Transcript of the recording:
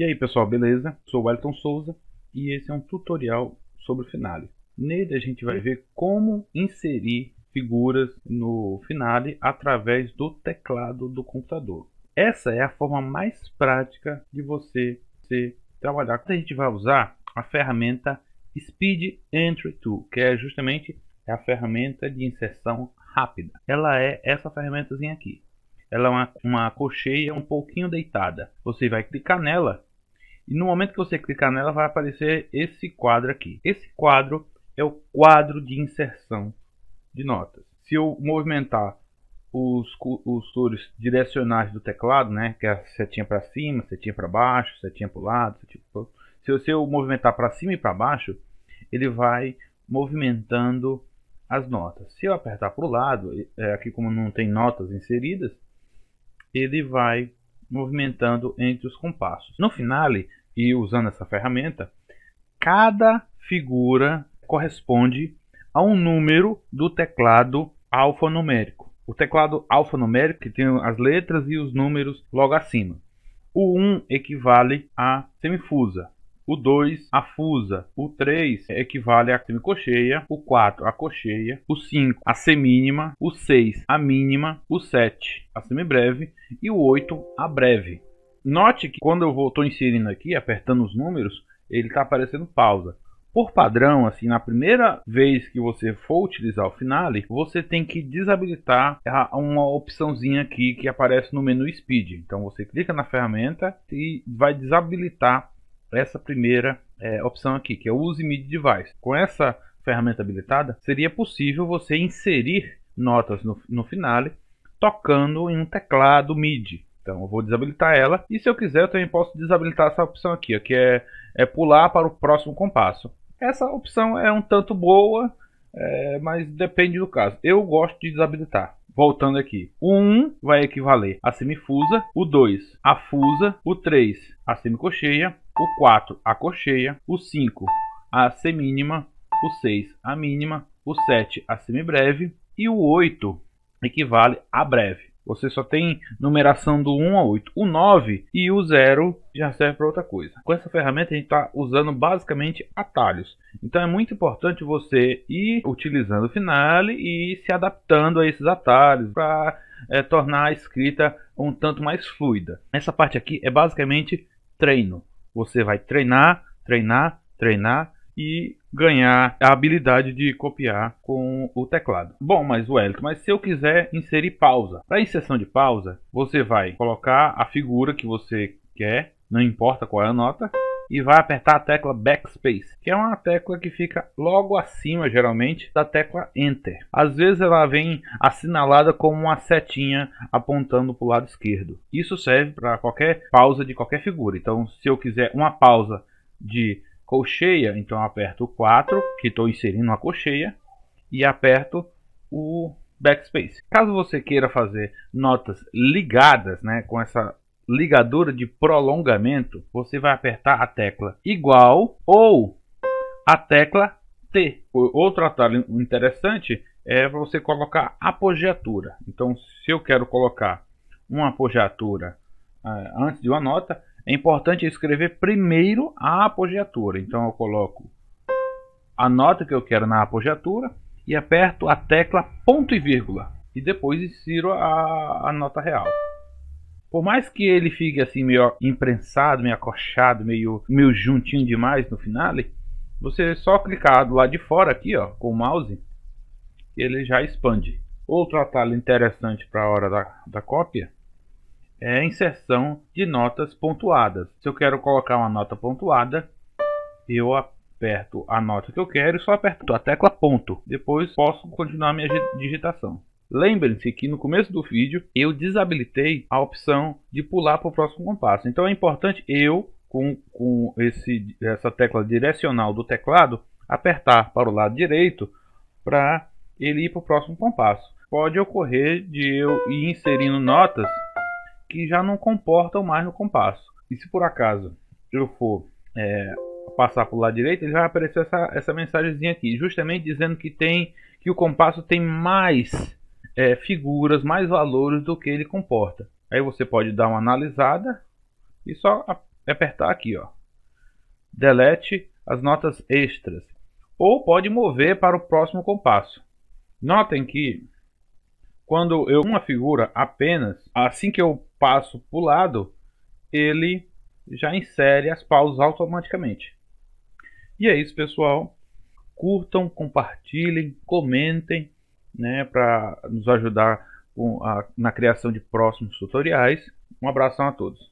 E aí pessoal, beleza? Sou o Wellington Souza e esse é um tutorial sobre o Finale. Nele a gente vai ver como inserir figuras no Finale através do teclado do computador. Essa é a forma mais prática de você se trabalhar. A gente vai usar a ferramenta Speed Entry Tool, que é justamente a ferramenta de inserção rápida. Ela é essa ferramentazinha aqui. Ela é uma, uma cocheia um pouquinho deitada. Você vai clicar nela e no momento que você clicar nela, vai aparecer esse quadro aqui. Esse quadro é o quadro de inserção de notas. Se eu movimentar os cursores direcionais do teclado, né, que é a setinha para cima, setinha para baixo, setinha para o lado, setinha pro... se, eu, se eu movimentar para cima e para baixo, ele vai movimentando as notas. Se eu apertar para o lado, é, aqui como não tem notas inseridas, ele vai movimentando entre os compassos. No finale, e usando essa ferramenta, cada figura corresponde a um número do teclado alfanumérico. O teclado alfanumérico que tem as letras e os números logo acima. O 1 equivale a semifusa, o 2 a fusa, o 3 equivale a semicocheia, o 4 a cocheia, o 5 a semínima, o 6 a mínima, o 7 a semibreve e o 8 a breve. Note que quando eu estou inserindo aqui, apertando os números, ele está aparecendo pausa. Por padrão, assim, na primeira vez que você for utilizar o Finale, você tem que desabilitar tá, uma opçãozinha aqui que aparece no menu Speed. Então você clica na ferramenta e vai desabilitar essa primeira é, opção aqui, que é o Use MIDI Device. Com essa ferramenta habilitada, seria possível você inserir notas no, no Finale tocando em um teclado MIDI. Então eu vou desabilitar ela. E se eu quiser, eu também posso desabilitar essa opção aqui, ó, que é, é pular para o próximo compasso. Essa opção é um tanto boa, é, mas depende do caso. Eu gosto de desabilitar. Voltando aqui. O 1 vai equivaler a semifusa, o 2 a fusa, o 3 a semicocheia, o 4 a cocheia, o 5 a semínima, o 6 a mínima, o 7 a semibreve e o 8 equivale a breve. Você só tem numeração do 1 a 8. O 9 e o 0 já serve para outra coisa. Com essa ferramenta a gente está usando basicamente atalhos. Então é muito importante você ir utilizando o Finale e se adaptando a esses atalhos para é, tornar a escrita um tanto mais fluida. Essa parte aqui é basicamente treino. Você vai treinar, treinar, treinar, e ganhar a habilidade de copiar com o teclado. Bom, mas Wellington, mas se eu quiser inserir pausa, para inserção de pausa, você vai colocar a figura que você quer, não importa qual é a nota, e vai apertar a tecla Backspace, que é uma tecla que fica logo acima, geralmente, da tecla Enter. Às vezes ela vem assinalada como uma setinha apontando para o lado esquerdo. Isso serve para qualquer pausa de qualquer figura. Então, se eu quiser uma pausa de colcheia, então aperto o 4, que estou inserindo a colcheia, e aperto o backspace. Caso você queira fazer notas ligadas, né, com essa ligadura de prolongamento, você vai apertar a tecla igual ou a tecla T. Outro atalho interessante é você colocar apogiatura. Então, se eu quero colocar uma apogiatura uh, antes de uma nota, é importante escrever primeiro a apogiatura. Então eu coloco a nota que eu quero na apogiatura e aperto a tecla ponto e vírgula. E depois insiro a, a nota real. Por mais que ele fique assim meio imprensado, meio acochado, meio, meio juntinho demais no final, você só clicar do lado de fora aqui, ó, com o mouse, ele já expande. Outro atalho interessante para a hora da, da cópia é a inserção de notas pontuadas. Se eu quero colocar uma nota pontuada, eu aperto a nota que eu quero e só aperto a tecla ponto. Depois posso continuar minha digitação. Lembrem-se que no começo do vídeo eu desabilitei a opção de pular para o próximo compasso. Então é importante eu, com, com esse, essa tecla direcional do teclado, apertar para o lado direito para ele ir para o próximo compasso. Pode ocorrer de eu ir inserindo notas que já não comportam mais no compasso. E se por acaso eu for é, passar para o lado direito, ele vai aparecer essa, essa aqui, justamente dizendo que tem que o compasso tem mais é, figuras, mais valores do que ele comporta. Aí você pode dar uma analisada e só apertar aqui, ó, delete as notas extras, ou pode mover para o próximo compasso. Notem que quando eu uma figura apenas, assim que eu passo para o lado, ele já insere as pausas automaticamente. E é isso, pessoal. Curtam, compartilhem, comentem, né, para nos ajudar a, na criação de próximos tutoriais. Um abração a todos.